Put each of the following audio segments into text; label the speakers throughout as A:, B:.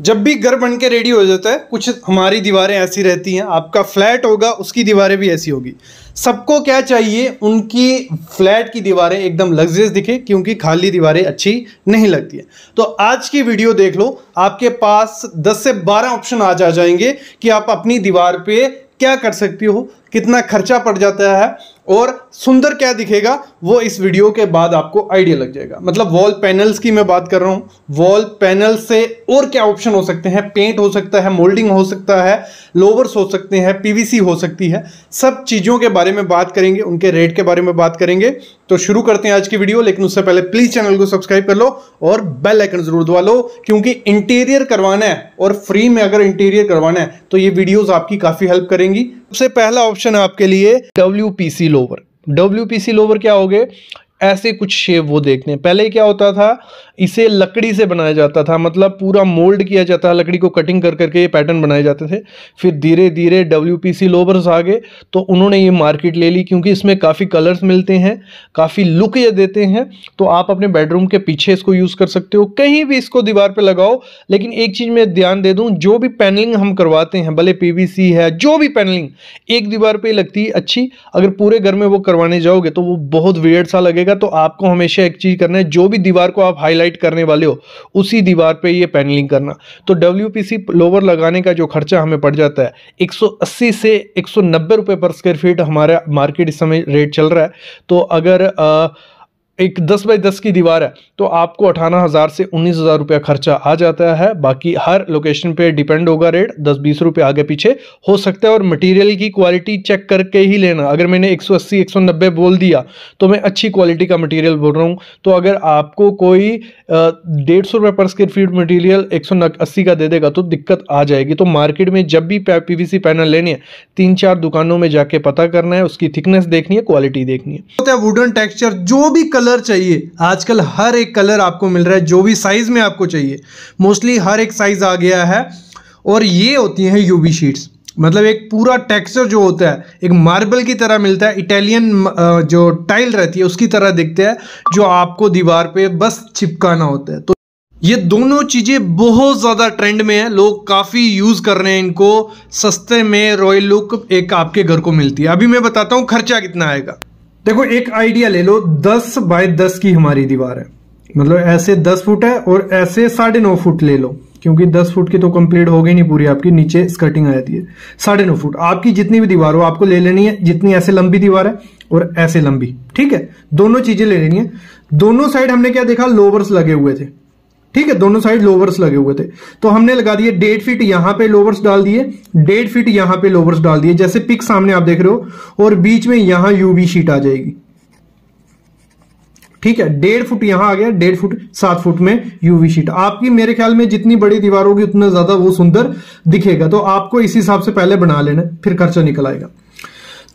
A: जब भी घर बन के रेडी हो जाता है कुछ हमारी दीवारें ऐसी रहती हैं आपका फ्लैट होगा उसकी दीवारें भी ऐसी होगी सबको क्या चाहिए उनकी फ्लैट की दीवारें एकदम लग्जरियस दिखे क्योंकि खाली दीवारें अच्छी नहीं लगती हैं तो आज की वीडियो देख लो आपके पास 10 से 12 ऑप्शन आज आ जाएंगे कि आप अपनी दीवार पे क्या कर सकती हो कितना खर्चा पड़ जाता है और सुंदर क्या दिखेगा वो इस वीडियो के बाद आपको आइडिया लग जाएगा मतलब वॉल पैनल्स की मैं बात कर रहा हूँ वॉल पैनल से और क्या ऑप्शन हो सकते हैं पेंट हो सकता है मोल्डिंग हो सकता है लोवर्स हो सकते हैं पीवीसी हो सकती है सब चीज़ों के बारे में बात करेंगे उनके रेट के बारे में बात करेंगे तो शुरू करते हैं आज की वीडियो लेकिन उससे पहले प्लीज़ चैनल को सब्सक्राइब कर लो और बेल आइकन जरूर दबा लो क्योंकि इंटीरियर करवाना है और फ्री में अगर इंटीरियर करवाना है तो ये वीडियोज़ आपकी काफ़ी हेल्प करेंगी सबसे पहला ऑप्शन ऑप्शन है आपके लिए W P C louvre W P C louvre क्या हो गए ऐसे कुछ शेप वो देखते हैं पहले क्या होता था इसे लकड़ी से बनाया जाता था मतलब पूरा मोल्ड किया जाता था लकड़ी को कटिंग कर करके ये पैटर्न बनाए जाते थे फिर धीरे धीरे डब्ल्यू पी सी लोबर्स आ गए तो उन्होंने ये मार्केट ले ली क्योंकि इसमें काफ़ी कलर्स मिलते हैं काफ़ी लुक ये देते हैं तो आप अपने बेडरूम के पीछे इसको यूज़ कर सकते हो कहीं भी इसको दीवार पर लगाओ लेकिन एक चीज़ मैं ध्यान दे दूँ जो भी पैनलिंग हम करवाते हैं भले पी सी है जो भी पैनलिंग एक दीवार पर लगती है अच्छी अगर पूरे घर में वो करवाने जाओगे तो वो बहुत वेड़ सा लगेगा रहेगा तो आपको हमेशा एक चीज़ करना है जो भी दीवार को आप हाईलाइट करने वाले हो उसी दीवार पे ये पैनलिंग करना तो डब्ल्यू लोवर लगाने का जो खर्चा हमें पड़ जाता है 180 से एक सौ पर स्क्वायर फीट हमारा मार्केट इस समय रेट चल रहा है तो अगर आ, एक दस बाई दस की दीवार है तो आपको अठारह हज़ार से उन्नीस हज़ार रुपया खर्चा आ जाता है बाकी हर लोकेशन पे डिपेंड होगा रेट दस बीस रुपये आगे पीछे हो सकता है और मटेरियल की क्वालिटी चेक करके ही लेना अगर मैंने एक सौ अस्सी एक सौ नब्बे बोल दिया तो मैं अच्छी क्वालिटी का मटेरियल बोल रहा हूँ तो अगर आपको कोई डेढ़ सौ पर स्क्वेयर फीट मटीरियल एक सौ अस्सी का दे देगा तो दिक्कत आ जाएगी तो मार्केट में जब भी पी वी पैनल लेने हैं तीन चार दुकानों में जाके पता करना है उसकी थिकनेस देखनी है क्वालिटी देखनी है वुडन टेक्स्चर जो भी कलर कलर चाहिए आजकल हर एक कलर आपको मिल रहा है जो भी साइज़ में आपको चाहिए मोस्टली हर एक साइज़ आ गया है और ये होती हैं यूवी शीट्स मतलब एक पूरा टेक्सचर जो होता है एक मार्बल की तरह मिलता है इटालियन जो टाइल रहती है उसकी तरह दिखते हैं जो आपको दीवार पे बस चिपकाना होता है तो ये दोनों चीज़ें बहुत ज़्यादा ट्रेंड में है लोग काफ़ी यूज़ कर रहे हैं इनको सस्ते में रॉयल लुक एक आपके घर को मिलती है अभी मैं बताता हूँ खर्चा कितना आएगा देखो एक आइडिया ले लो दस बाय दस की हमारी दीवार है मतलब ऐसे दस फुट है और ऐसे साढ़े नौ फुट ले लो क्योंकि दस फुट की तो कंप्लीट हो गई नहीं पूरी आपकी नीचे स्कर्टिंग आ जाती है साढ़े नौ फुट आपकी जितनी भी दीवार हो आपको ले लेनी है जितनी ऐसे लंबी दीवार है और ऐसे लंबी ठीक है दोनों चीजें ले लेनी है दोनों साइड हमने क्या देखा लोवर्स लगे हुए थे ठीक है दोनों साइड लोवर्स लगे हुए थे तो हमने लगा दिए डेढ़ फीट यहां पे लोवर्स डाल दिए डेढ़ फीट यहां पे लोवर्स डाल दिए जैसे पिक सामने आप देख रहे हो और बीच में यहां यूवी शीट आ जाएगी ठीक है डेढ़ फुट यहां आ गया डेढ़ फुट सात फुट में यूवी शीट आपकी मेरे ख्याल में जितनी बड़ी दीवार होगी उतना ज्यादा वो सुंदर दिखेगा तो आपको इस हिसाब से पहले बना लेना फिर खर्चा निकल आएगा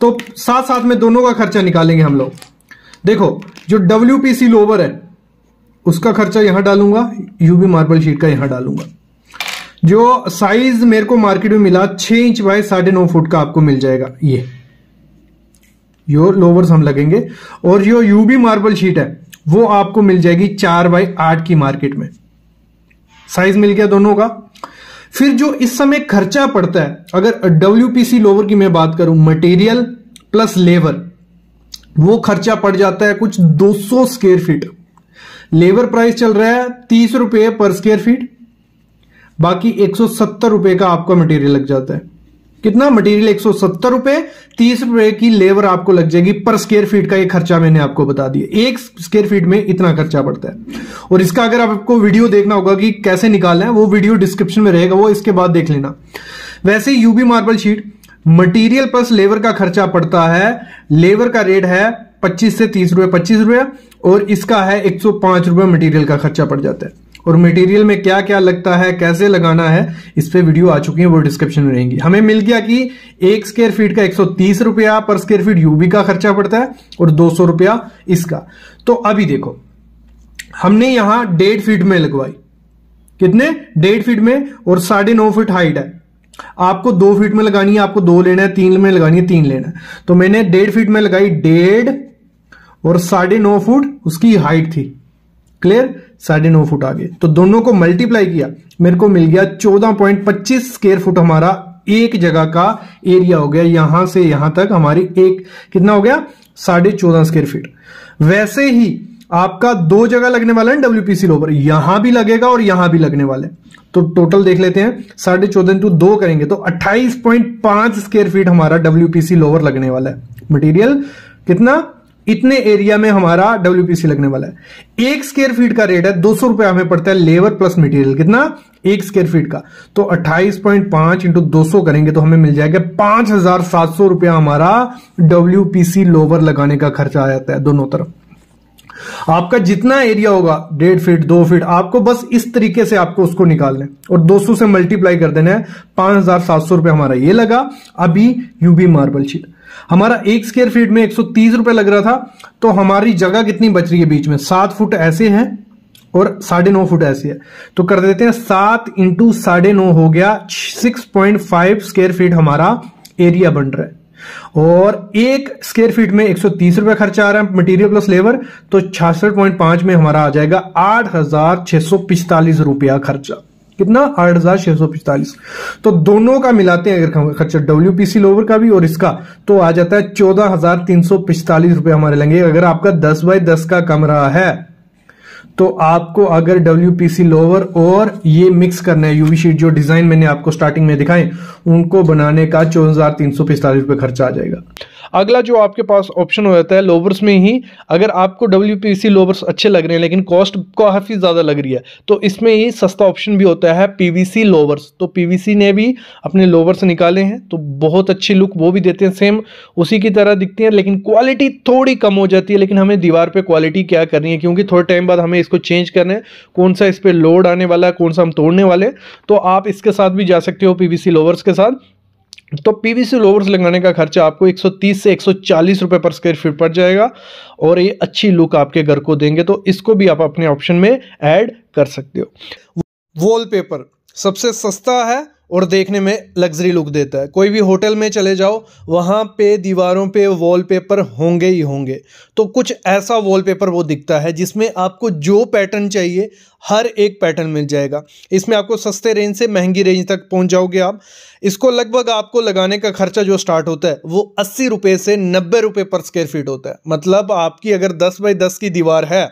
A: तो साथ साथ में दोनों का खर्चा निकालेंगे हम लोग देखो जो डब्ल्यू लोवर है उसका खर्चा यहां डालूंगा यूबी मार्बल शीट का यहां डालूंगा जो साइज मेरे को मार्केट में मिला छह इंच बाय साढ़े नौ फुट का आपको मिल जाएगा ये यो लोवर्स हम लगेंगे और जो यूबी मार्बल शीट है वो आपको मिल जाएगी चार बाय आठ की मार्केट में साइज मिल गया दोनों का फिर जो इस समय खर्चा पड़ता है अगर डब्ल्यू लोवर की मैं बात करूं मटेरियल प्लस लेबर वो खर्चा पड़ जाता है कुछ 200 स्क्वेयर फीट लेबर प्राइस चल रहा है तीस रुपये पर स्क्वेयर फीट बाकी एक सौ सत्तर रुपए का आपका मटेरियल लग जाता है कितना मटेरियल एक सौ सत्तर रुपए तीस रुपए की लेबर आपको लग जाएगी पर स्क्वेयर फीट का ये खर्चा मैंने आपको बता दिया एक स्क्वेयर फीट में इतना खर्चा पड़ता है और इसका अगर आपको वीडियो देखना होगा कि कैसे निकालना है वो वीडियो डिस्क्रिप्शन में रहेगा वो इसके बाद देख लेना वैसे UV marble sheet material plus labour का खर्चा पड़ता है लेबर का रेट है पच्चीस से तीस रुपए पच्चीस रुपया और इसका है एक सौ पांच रुपए मटीरियल का खर्चा पड़ जाता है और मटेरियल में क्या क्या लगता है कैसे लगाना है इस पर वीडियो आ चुकी है वो डिस्क्रिप्शन में रहेंगी हमें मिल गया कि एक स्क्वेयर फीट का एक रुपया पर स्क्वेयर फीट यूबी का खर्चा पड़ता है और दो रुपया इसका तो अभी देखो हमने यहां डेढ़ फीट में लगवाई कितने डेढ़ फीट में और साढ़े नौ फीट हाइट है आपको दो फीट में लगानी है आपको दो लेना है तीन में लगानी है तीन लेना है तो मैंने डेढ़ फीट में लगाई डेढ़ और साढ़े नौ फुट उसकी हाइट थी क्लियर साढ़े नौ फुट आगे तो दोनों को मल्टीप्लाई किया मेरे को मिल गया चौदह पॉइंट पच्चीस स्केयर फुट हमारा एक जगह का एरिया हो गया यहां से यहां तक हमारी एक कितना हो गया साढ़े चौदह स्केयर फीट वैसे ही आपका दो जगह लगने वाला है डब्ल्यूपीसी लोबर यहां भी लगेगा और यहां भी लगने वाले तो टोटल देख लेते हैं साढ़े चौदह इंटू दो करेंगे तो 28.5 स्क्वायर फीट हमारा डब्ल्यूपीसी लोवर लगने वाला है मटेरियल कितना इतने एरिया में हमारा डब्ल्यूपीसी लगने वाला है एक स्केयर फीट का रेट है दो सौ रुपया हमें पड़ता है लेबर प्लस मटेरियल कितना एक स्केयर फीट का तो अट्ठाईस पॉइंट पांच इंटू दो सौ करेंगे तो हमें मिल जाएगा पांच हजार सात सौ रुपया हमारा डब्ल्यूपीसी लोवर लगाने का खर्चा आ जाता है दोनों तरफ आपका जितना एरिया होगा डेढ़ फीट दो फीट आपको बस इस तरीके से आपको उसको निकालने है और 200 से मल्टीप्लाई कर देना है पांच हजार सात सौ रुपया हमारा ये लगा अभी यूबी मार्बल शीट हमारा एक स्क्वेयर फीट में एक सौ लग रहा था तो हमारी जगह कितनी बच रही है बीच में सात फुट ऐसे हैं और साढ़े नौ फुट ऐसी है तो कर देते हैं सात इंटू साढ़े नौ हो गया six point five square feet हमारा एरिया बन रहा है और एक स्क्वेयर फीट में एक सौ तीस रुपए खर्चा आ रहा है मटेरियल प्लस लेबर तो छियासठ पॉइंट पांच में हमारा आ जाएगा आठ हजार छह सौ पिस्तालीस रुपया खर्चा कितना आठ हजार छह सौ पिस्तालीस तो दोनों का मिलाते हैं अगर खर्चा डब्ल्यू लोवर का भी और इसका तो आ जाता है चौदह हजार तीन सौ पिस्तालीस रुपए हमारे लेंगे अगर आपका दस बाय दस का कमरा है तो आपको अगर डब्ल्यू लोवर और ये मिक्स करना है यूवी शीट जो डिजाइन मैंने आपको स्टार्टिंग में दिखाए उनको बनाने का चौदह हजार तीन सौ पिस्तालीस रुपए खर्चा आ जाएगा अगला जो आपके पास ऑप्शन हो जाता है लोवर्स में ही अगर आपको डब्ल्यू लोवर्स अच्छे लग रहे हैं लेकिन कॉस्ट काफ़ी ज़्यादा लग रही है तो इसमें ही सस्ता ऑप्शन भी होता है पी लोवर्स तो पी ने भी अपने लोवर्स निकाले हैं तो बहुत अच्छी लुक वो भी देते हैं सेम उसी की तरह दिखती हैं लेकिन क्वालिटी थोड़ी कम हो जाती है लेकिन हमें दीवार पर क्वालिटी क्या करनी है क्योंकि थोड़े टाइम बाद हमें इसको चेंज करना है कौन सा इस पर लोड आने वाला है कौन सा हम तोड़ने वाले तो आप इसके साथ भी जा सकते हो सी लोवर्स के साथ तो पीवीसी लोवर्स लगाने का खर्चा आपको 130 से 140 रुपए पर स्क्वायर फीट पड़ जाएगा और ये अच्छी लुक आपके घर को देंगे तो इसको भी आप अपने ऑप्शन में ऐड कर सकते हो वॉलपेपर सबसे सस्ता है और देखने में लग्जरी लुक देता है कोई भी होटल में चले जाओ वहाँ पे दीवारों पे वॉलपेपर होंगे ही होंगे तो कुछ ऐसा वॉलपेपर वो दिखता है जिसमें आपको जो पैटर्न चाहिए हर एक पैटर्न मिल जाएगा इसमें आपको सस्ते रेंज से महंगी रेंज तक पहुंच जाओगे आप इसको लगभग आपको लगाने का खर्चा जो स्टार्ट होता है वो अस्सी रुपये से नब्बे रुपये पर स्क्वेयर फीट होता है मतलब आपकी अगर दस बाई दस की दीवार है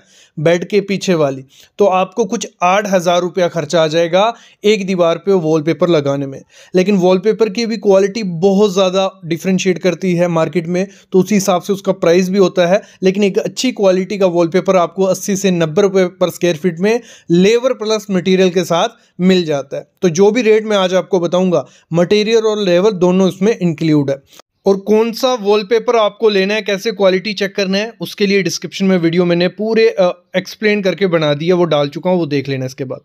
A: बेड के पीछे वाली तो आपको कुछ आठ हज़ार रुपया खर्चा आ जाएगा एक दीवार पे वॉलपेपर लगाने में लेकिन वॉलपेपर की भी क्वालिटी बहुत ज़्यादा डिफ्रेंशिएट करती है मार्केट में तो उसी हिसाब से उसका प्राइस भी होता है लेकिन एक अच्छी क्वालिटी का वॉलपेपर आपको अस्सी से नब्बे रुपये पर स्क्वेयर फीट में लेबर प्लस मटेरियल के साथ मिल जाता है तो जो भी रेट मैं आज आपको बताऊंगा मटेरियल और लेबर दोनों इसमें इंक्लूड है और कौन सा वॉलपेपर आपको लेना है कैसे क्वालिटी चेक करना है उसके लिए डिस्क्रिप्शन में वीडियो मैंने पूरे एक्सप्लेन करके बना दिया वो डाल चुका हूँ वो देख लेना इसके बाद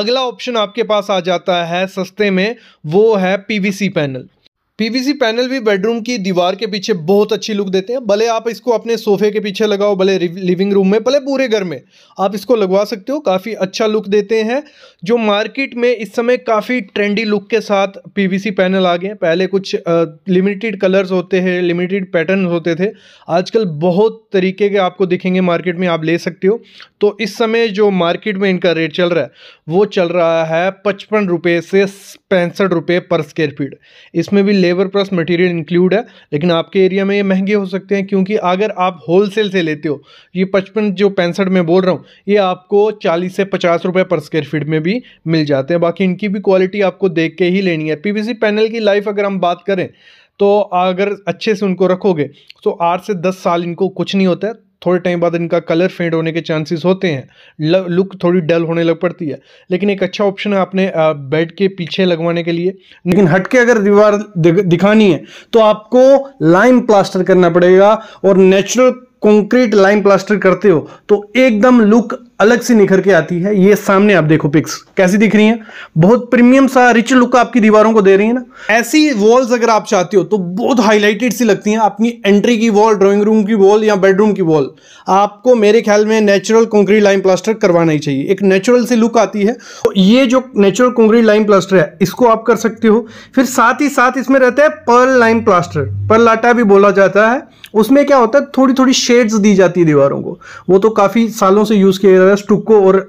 A: अगला ऑप्शन आपके पास आ जाता है सस्ते में वो है पीवीसी पैनल पीवीसी पैनल भी बेडरूम की दीवार के पीछे बहुत अच्छी लुक देते हैं भले आप इसको अपने सोफे के पीछे लगाओ भले लिविंग रूम में भले पूरे घर में आप इसको लगवा सकते हो काफ़ी अच्छा लुक देते हैं जो मार्केट में इस समय काफ़ी ट्रेंडी लुक के साथ पीवीसी पैनल आ गए हैं पहले कुछ लिमिटेड कलर्स होते हैं लिमिटेड पैटर्न होते थे आजकल बहुत तरीके के आपको दिखेंगे मार्केट में आप ले सकते हो तो इस समय जो मार्केट में इनका रेट चल रहा है वो चल रहा है पचपन से पैंसठ पर स्क्वेयर फीट इसमें भी लेबर प्लस मटेरियल इंक्लूड है लेकिन आपके एरिया में ये महंगे हो सकते हैं क्योंकि अगर आप होलसेल से लेते हो ये पचपन जो पैंसठ में बोल रहा हूँ ये आपको चालीस से पचास रुपये पर स्क्वेयर फीट में भी मिल जाते हैं बाकी इनकी भी क्वालिटी आपको देख के ही लेनी है पी पैनल की लाइफ अगर हम बात करें तो अगर अच्छे से उनको रखोगे तो आठ से दस साल इनको कुछ नहीं होता है थोड़े टाइम बाद इनका कलर फेड होने के चांसेस होते हैं लुक थोड़ी डल होने लग पड़ती है लेकिन एक अच्छा ऑप्शन है आपने बेड के पीछे लगवाने के लिए लेकिन हटके अगर दीवार दिखानी है तो आपको लाइम प्लास्टर करना पड़ेगा और नेचुरल कंक्रीट लाइम प्लास्टर करते हो तो एकदम लुक अलग से निखर के आती है ये सामने आप देखो पिक्स कैसी दिख रही हैं बहुत प्रीमियम सा रिच लुक आपकी दीवारों को दे रही है ना ऐसी वॉल्स अगर आप चाहते हो तो बहुत हाईलाइटेड सी लगती हैं अपनी एंट्री की वॉल ड्राइंग रूम की वॉल या बेडरूम की वॉल आपको मेरे ख्याल में नेचुरल कंक्रीट लाइन प्लास्टर करवाना ही चाहिए एक नेचुरल सी लुक आती है तो ये जो नेचुरल कंक्रीट लाइन प्लास्टर है इसको आप कर सकते हो फिर साथ ही साथ इसमें रहता है पर्ल लाइन प्लास्टर पर्ल लाटा भी बोला जाता है उसमें क्या होता है थोड़ी थोड़ी शेड्स दी जाती है दीवारों को वो तो काफ़ी सालों से यूज़ किया तरह टुक्को और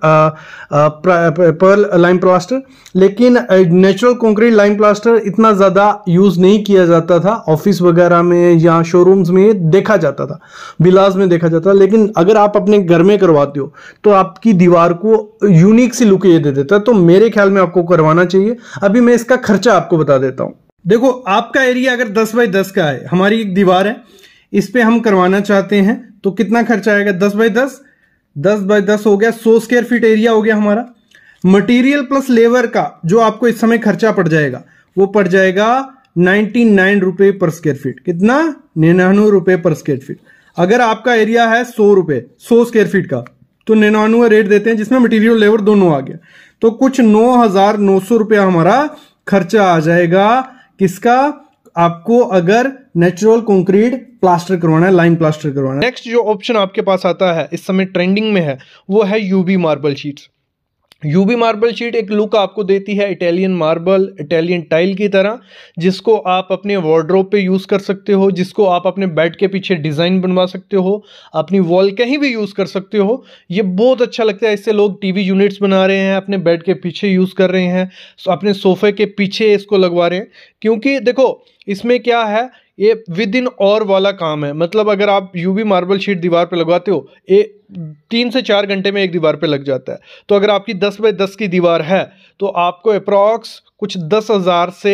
A: पर्ल लाइम प्लास्टर लेकिन नेचुरल कंक्रीट लाइम प्लास्टर इतना ज़्यादा यूज़ नहीं किया जाता था ऑफिस वगैरह में या शोरूम्स में देखा जाता था बिलास में देखा जाता था लेकिन अगर आप अपने घर में करवाते हो तो आपकी दीवार को यूनिक सी लुक ये दे देता है तो मेरे ख्याल में आपको करवाना चाहिए अभी मैं इसका खर्चा आपको बता देता हूँ देखो आपका एरिया अगर दस बाई दस का है हमारी एक दीवार है इस पर हम करवाना चाहते हैं तो कितना खर्चा आएगा दस बाई दस दस बाय दस हो गया सौ स्क्वायर फीट एरिया हो गया हमारा मटेरियल प्लस लेबर का जो आपको इस समय खर्चा पड़ जाएगा वो पड़ जाएगा नाइनटी नाइन रुपए पर स्क्वायर फीट कितना निन्यानवे रुपए पर स्क्वायर फीट अगर आपका एरिया है सौ रुपए सौ स्क्वायर फीट का तो निन्यानवे रेट देते हैं जिसमें मटीरियल लेबर दोनों आ गया तो कुछ नौ हजार नौ सौ रुपया हमारा खर्चा आ जाएगा किसका आपको अगर नेचुरल कंक्रीट प्लास्टर करवाना है लाइन प्लास्टर करवाना है नेक्स्ट जो ऑप्शन आपके पास आता है इस समय ट्रेंडिंग में है वो है UV marble sheets UV marble sheet एक लुक आपको देती है इटालियन मार्बल इटालियन टाइल की तरह जिसको आप अपने वार्ड्रोप पे यूज़ कर सकते हो जिसको आप अपने बेड के पीछे डिज़ाइन बनवा सकते हो अपनी वॉल कहीं भी यूज़ कर सकते हो ये बहुत अच्छा लगता है इससे लोग टीवी यूनिट्स बना रहे हैं अपने बेड के पीछे यूज़ कर रहे हैं अपने सोफे के पीछे इसको लगवा रहे हैं क्योंकि देखो इसमें क्या है ये विद इन और वाला काम है मतलब अगर आप यूवी मार्बल शीट दीवार पर लगवाते हो ये तीन से चार घंटे में एक दीवार पर लग जाता है तो अगर आपकी दस बाई दस की दीवार है तो आपको अप्रॉक्स कुछ दस हज़ार से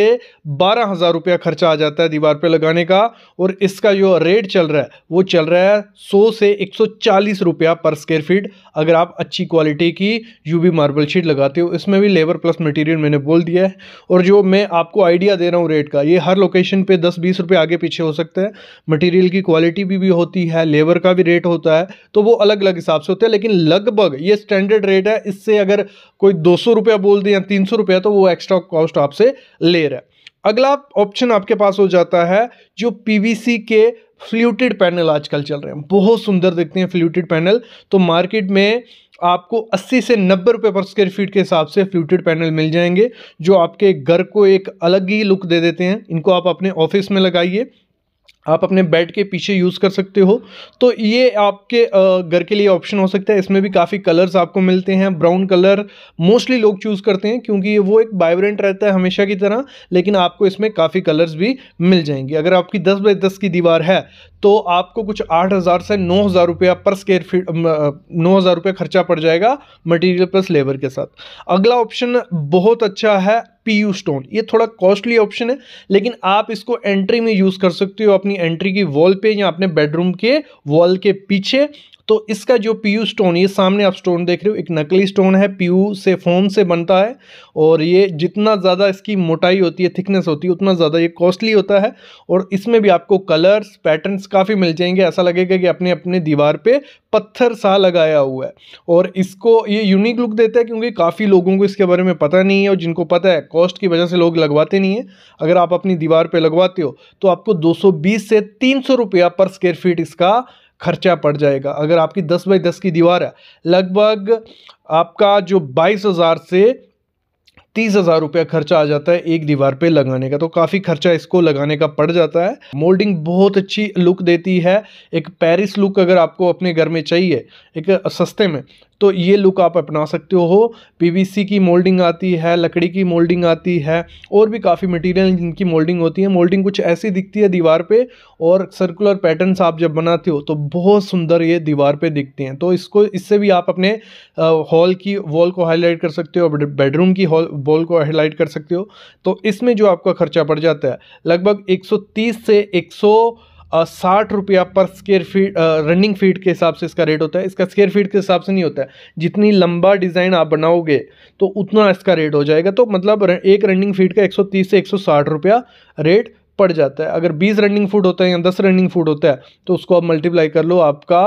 A: बारह हज़ार रुपया खर्चा आ जाता है दीवार पे लगाने का और इसका जो रेट चल रहा है वो चल रहा है सौ से एक सौ चालीस रुपया पर स्क्वेयर फीट अगर आप अच्छी क्वालिटी की यूवी मार्बल शीट लगाते हो इसमें भी लेबर प्लस मटेरियल मैंने बोल दिया है और जो मैं आपको आइडिया दे रहा हूँ रेट का ये हर लोकेशन पर दस बीस रुपये आगे पीछे हो सकते हैं मटीरियल की क्वालिटी भी, भी होती है लेबर का भी रेट होता है तो वो अलग अलग हिसाब से होता है लेकिन लगभग ये स्टैंडर्ड रेट है इससे अगर कोई दो सौ रुपया बोल दे या तीन सौ रुपया तो वो एक्स्ट्रा कॉस्ट आपसे ले रहा है अगला ऑप्शन आपके पास हो जाता है जो पीवीसी के फ्लूटेड पैनल आजकल चल रहे हैं बहुत सुंदर देखते हैं फ्लूटेड पैनल तो मार्केट में आपको 80 से नब्बे रुपए पर स्क्वायर फीट के हिसाब से फ्लूटेड पैनल मिल जाएंगे जो आपके घर को एक अलग ही लुक दे देते हैं इनको आप अपने ऑफिस में लगाइए आप अपने बेड के पीछे यूज़ कर सकते हो तो ये आपके घर के लिए ऑप्शन हो सकता है इसमें भी काफ़ी कलर्स आपको मिलते हैं ब्राउन कलर मोस्टली लोग चूज़ करते हैं क्योंकि वो एक वाइब्रेंट रहता है हमेशा की तरह लेकिन आपको इसमें काफ़ी कलर्स भी मिल जाएंगे अगर आपकी दस बाई दस की दीवार है तो आपको कुछ आठ हज़ार से नौ हज़ार रुपया पर स्केयर फीट नौ हज़ार खर्चा पड़ जाएगा मटीरियल प्लस लेबर के साथ अगला ऑप्शन बहुत अच्छा है पीयू स्टोन ये थोड़ा कॉस्टली ऑप्शन है लेकिन आप इसको एंट्री में यूज़ कर सकते हो अपनी एंट्री की वॉल पे या अपने बेडरूम के वॉल के पीछे तो इसका जो पीयू स्टोन ये सामने आप स्टोन देख रहे हो एक नकली स्टोन है पीयू से फोम से बनता है और ये जितना ज़्यादा इसकी मोटाई होती है थिकनेस होती है उतना ज़्यादा ये कॉस्टली होता है और इसमें भी आपको कलर्स पैटर्न्स काफ़ी मिल जाएंगे ऐसा लगेगा कि अपने अपने दीवार पर पत्थर सा लगाया हुआ है और इसको ये यूनिक लुक देता है क्योंकि काफ़ी लोगों को इसके बारे में पता नहीं है और जिनको पता है कॉस्ट की वजह से लोग लगवाते नहीं हैं अगर आप अपनी दीवार पर लगवाते हो तो आपको दो से तीन रुपया पर स्क्वेयर फीट इसका खर्चा पड़ जाएगा अगर आपकी दस बाई दस की दीवार है लगभग आपका जो बाईस हज़ार से तीस हज़ार रुपया खर्चा आ जाता है एक दीवार पे लगाने का तो काफ़ी खर्चा इसको लगाने का पड़ जाता है मोल्डिंग बहुत अच्छी लुक देती है एक पेरिस लुक अगर आपको अपने घर में चाहिए एक सस्ते में तो ये लुक आप अपना सकते हो पीवीसी की मोल्डिंग आती है लकड़ी की मोल्डिंग आती है और भी काफ़ी मटेरियल जिनकी मोल्डिंग होती है मोल्डिंग कुछ ऐसी दिखती है दीवार पे और सर्कुलर पैटर्न्स आप जब बनाते हो तो बहुत सुंदर ये दीवार पे दिखते हैं तो इसको इससे भी आप अपने हॉल की वॉल को हाईलाइट कर सकते हो बेडरूम की हॉल वॉल को हाईलाइट कर सकते हो तो इसमें जो आपका खर्चा पड़ जाता है लगभग एक से एक साठ रुपया पर स्क्यर फीट रनिंग फीट के हिसाब से इसका रेट होता है इसका स्क्यर फीट के हिसाब से नहीं होता है जितनी लंबा डिज़ाइन आप बनाओगे तो उतना इसका रेट हो जाएगा तो मतलब एक रनिंग फीट का 130 से 160 रुपया रेट पड़ जाता है अगर 20 रनिंग फूट होता है या 10 रनिंग फूट होता है तो उसको आप मल्टीप्लाई कर लो आपका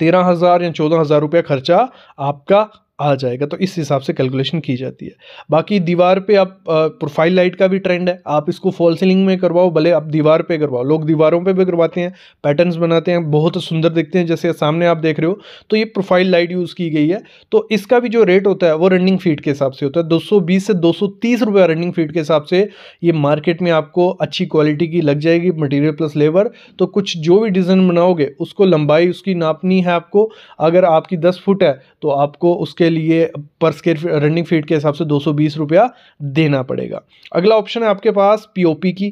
A: तेरह हज़ार या चौदह हज़ार रुपया खर्चा आपका आ जाएगा तो इस हिसाब से कैलकुलेशन की जाती है बाकी दीवार पे आप प्रोफाइल लाइट का भी ट्रेंड है आप इसको फॉल सीलिंग में करवाओ भले आप दीवार पे करवाओ लोग दीवारों पे भी करवाते हैं पैटर्न्स बनाते हैं बहुत सुंदर दिखते हैं जैसे सामने आप देख रहे हो तो ये प्रोफाइल लाइट यूज़ की गई है तो इसका भी जो रेट होता है वो रनिंग फीट के हिसाब से होता है दो से दो रुपया रनिंग फीट के हिसाब से ये मार्केट में आपको अच्छी क्वालिटी की लग जाएगी मटीरियल प्लस लेबर तो कुछ जो भी डिज़ाइन बनाओगे उसको लंबाई उसकी नापनी है आपको अगर आपकी दस फुट है तो आपको उसके लिए पर स्केयर रनिंग फीट के हिसाब से दो सौ देना पड़ेगा अगला ऑप्शन है आपके पास पीओपी की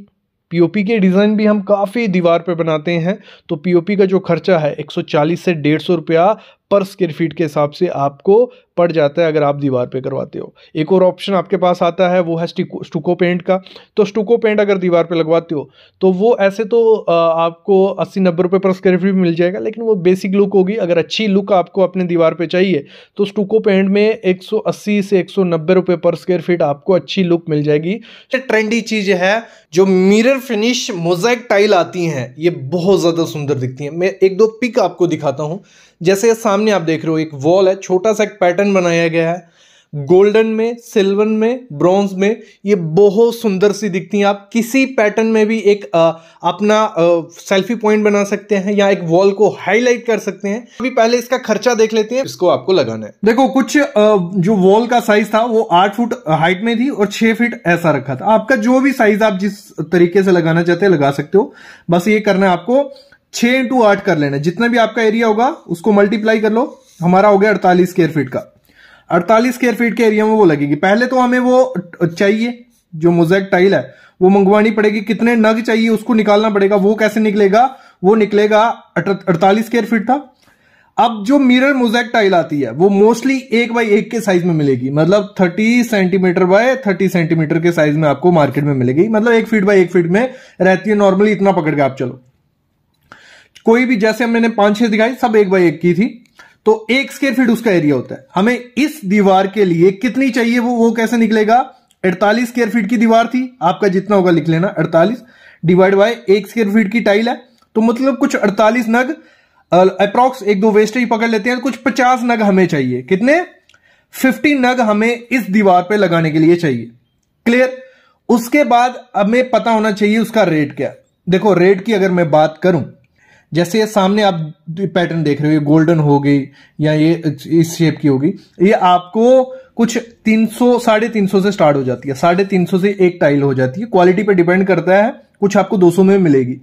A: पीओपी के डिज़ाइन भी हम काफ़ी दीवार पर बनाते हैं तो पीओपी का जो खर्चा है 140 से डेढ़ सौ रुपया पर स्क्वेयर फीट के हिसाब से आपको पड़ जाता है अगर आप दीवार पे करवाते हो एक और ऑप्शन आपके पास आता है वो है स्टुको पेंट का तो स्टुको पेंट अगर दीवार पे लगवाते हो तो वो ऐसे तो आपको अस्सी नब्बे रुपये पर स्क्वायर फीट मिल जाएगा लेकिन वो बेसिक लुक होगी अगर अच्छी लुक आपको अपने दीवार पर चाहिए तो स्टुको पेंट में 180 से 190 रुपए पर स्क्वायर फीट आपको अच्छी लुक मिल जाएगी ट्रेंडी चीज है जो मिरर फिनिश मोजैक टाइल आती हैं ये बहुत ज़्यादा सुंदर दिखती हैं मैं एक दो पिक आपको दिखाता हूँ जैसे सामने आप देख रहे हो एक वॉल है छोटा सा एक पैटर्न बनाया गया है गोल्डन में सिल्वर में ब्रॉन्ज में ये बहुत सुंदर सी दिखती हैं आप किसी पैटर्न में भी एक आ, अपना सेल्फी पॉइंट बना सकते हैं या एक वॉल को हाईलाइट कर सकते हैं अभी पहले इसका खर्चा देख लेते हैं इसको आपको लगाना है देखो कुछ आ, जो वॉल का साइज था वो आठ फुट हाइट में थी और छह फीट ऐसा रखा था आपका जो भी साइज आप जिस तरीके से लगाना चाहते हैं लगा सकते हो बस ये करना है आपको छह इंटू आठ कर लेना जितना भी आपका एरिया होगा उसको मल्टीप्लाई कर लो हमारा हो गया अड़तालीस स्क्वेयर फीट का अड़तालीस स्क्वेयर फीट के एरिया में वो लगेगी पहले तो हमें वो चाहिए जो मोजेक टाइल है वो मंगवानी पड़ेगी कितने नग चाहिए उसको निकालना पड़ेगा वो कैसे निकलेगा वो निकलेगा अड़तालीस स्क्वेयर फीट था अब जो मिरर मोजेक टाइल आती है वो मोस्टली एक बाई एक के साइज में मिलेगी मतलब thirty centimetre by thirty centimetre के साइज में आपको मार्केट में मिलेगी मतलब एक फीट बाय एक फीट में रहती है नॉर्मली इतना पकड़ के आप चलो कोई भी जैसे हमने पांच छह दिखाई सब एक बाई एक की थी तो एक स्केयर फीट उसका एरिया होता है हमें इस दीवार के लिए कितनी चाहिए वो वो कैसे निकलेगा 48 स्केयर फीट की दीवार थी आपका जितना होगा लिख लेना 48 डिवाइड बाय एक स्केयर फीट की टाइल है तो मतलब कुछ 48 नग अप्रोक्स एक दो वेस्टेज पकड़ लेते हैं कुछ 50 नग हमें चाहिए कितने 50 नग हमें इस दीवार पे लगाने के लिए चाहिए क्लियर उसके बाद हमें पता होना चाहिए उसका रेट क्या देखो रेट की अगर मैं बात करूं जैसे ये सामने आप पैटर्न देख रहे हो ये गोल्डन हो गई या ये इस शेप की होगी ये आपको कुछ 300 साढ़े तीन से स्टार्ट हो जाती है साढ़े तीन से एक टाइल हो जाती है क्वालिटी पे डिपेंड करता है कुछ आपको 200 में मिलेगी